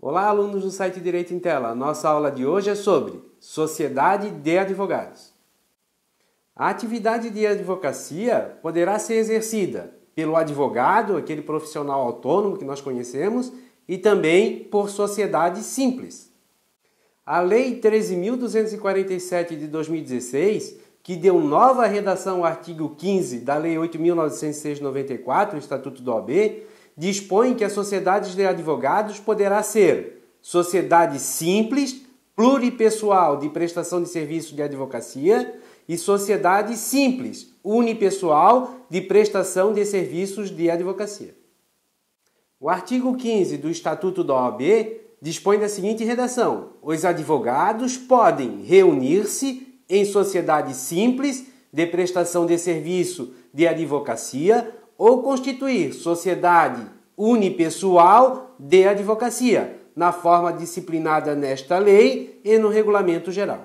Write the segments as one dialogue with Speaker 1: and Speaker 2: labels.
Speaker 1: Olá, alunos do site Direito em Tela. A nossa aula de hoje é sobre Sociedade de Advogados. A atividade de advocacia poderá ser exercida pelo advogado, aquele profissional autônomo que nós conhecemos, e também por sociedade simples. A Lei 13.247 de 2016, que deu nova redação ao artigo 15 da Lei 8.906 94, Estatuto do OAB, dispõe que a sociedade de advogados poderá ser sociedade simples, pluripessoal de prestação de serviço de advocacia e sociedade simples, unipessoal de prestação de serviços de advocacia. O artigo 15 do Estatuto da OAB dispõe da seguinte redação: Os advogados podem reunir-se em sociedade simples de prestação de serviço de advocacia ou constituir sociedade unipessoal de advocacia, na forma disciplinada nesta lei e no regulamento geral.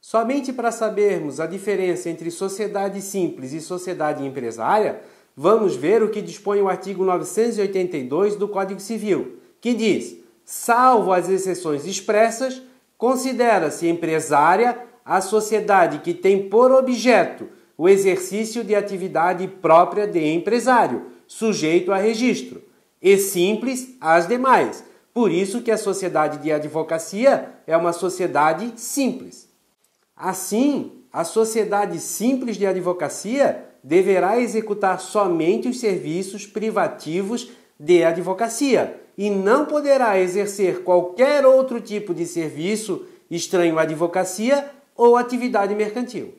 Speaker 1: Somente para sabermos a diferença entre sociedade simples e sociedade empresária, vamos ver o que dispõe o artigo 982 do Código Civil, que diz: salvo as exceções expressas, considera-se empresária a sociedade que tem por objeto o exercício de atividade própria de empresário, sujeito a registro, e simples as demais. Por isso que a sociedade de advocacia é uma sociedade simples. Assim, a sociedade simples de advocacia deverá executar somente os serviços privativos de advocacia e não poderá exercer qualquer outro tipo de serviço estranho à advocacia ou atividade mercantil.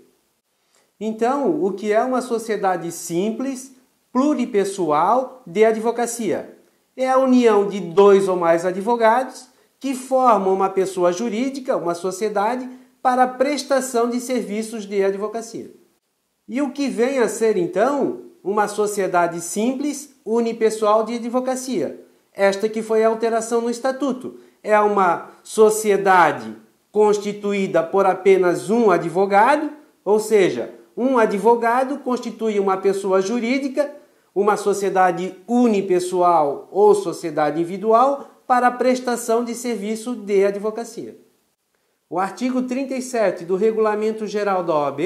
Speaker 1: Então, o que é uma sociedade simples, pluripessoal de advocacia? É a união de dois ou mais advogados que formam uma pessoa jurídica, uma sociedade, para prestação de serviços de advocacia. E o que vem a ser, então, uma sociedade simples, unipessoal de advocacia? Esta que foi a alteração no estatuto. É uma sociedade constituída por apenas um advogado, ou seja, um advogado constitui uma pessoa jurídica, uma sociedade unipessoal ou sociedade individual para prestação de serviço de advocacia. O artigo 37 do Regulamento Geral da OAB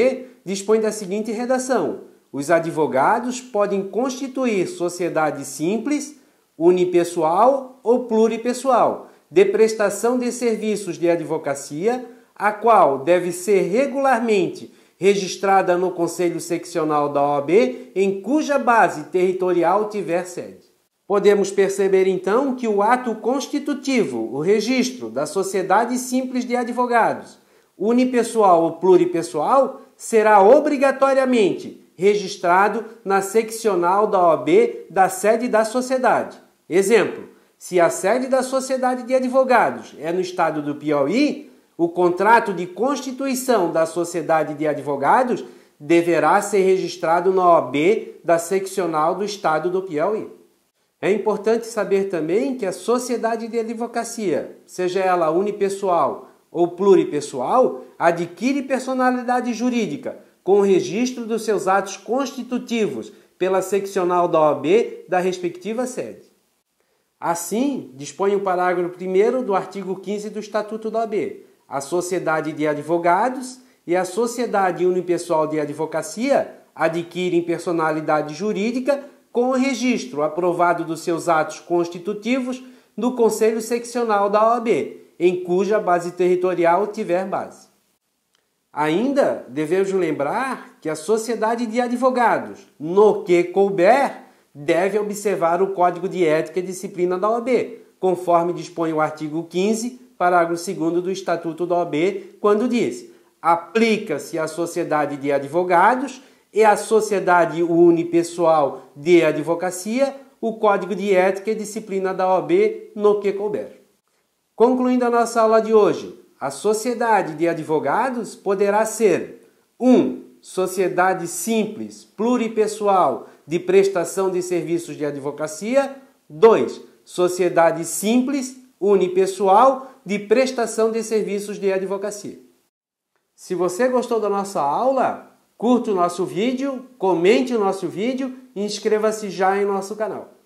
Speaker 1: dispõe da seguinte redação: os advogados podem constituir sociedade simples, unipessoal ou pluripessoal, de prestação de serviços de advocacia, a qual deve ser regularmente registrada no Conselho Seccional da OAB, em cuja base territorial tiver sede. Podemos perceber então que o ato constitutivo, o registro da Sociedade Simples de Advogados, unipessoal ou pluripessoal, será obrigatoriamente registrado na seccional da OAB da sede da sociedade. Exemplo: se a sede da Sociedade de Advogados é no estado do Piauí, o contrato de constituição da Sociedade de Advogados deverá ser registrado na OAB da seccional do Estado do Piauí. É importante saber também que a sociedade de advocacia, seja ela unipessoal ou pluripessoal, adquire personalidade jurídica com o registro dos seus atos constitutivos pela seccional da OAB da respectiva sede. Assim, dispõe o parágrafo 1 do artigo 15 do Estatuto da OAB, a Sociedade de Advogados e a Sociedade Unipessoal de Advocacia adquirem personalidade jurídica com o registro aprovado dos seus atos constitutivos no Conselho Seccional da OAB, em cuja base territorial tiver base. Ainda devemos lembrar que a Sociedade de Advogados, no que couber, deve observar o Código de Ética e Disciplina da OAB, conforme dispõe o artigo 15 parágrafo 2 do Estatuto da OAB, quando diz: aplica-se à sociedade de advogados e à sociedade unipessoal de advocacia o código de ética e disciplina da OAB no que couber. Concluindo a nossa aula de hoje, a sociedade de advogados poderá ser 1. Um, sociedade simples, pluripessoal de prestação de serviços de advocacia. 2. Sociedade simples unipessoal de prestação de serviços de advocacia. Se você gostou da nossa aula, curta o nosso vídeo, comente o nosso vídeo e inscreva-se já em nosso canal.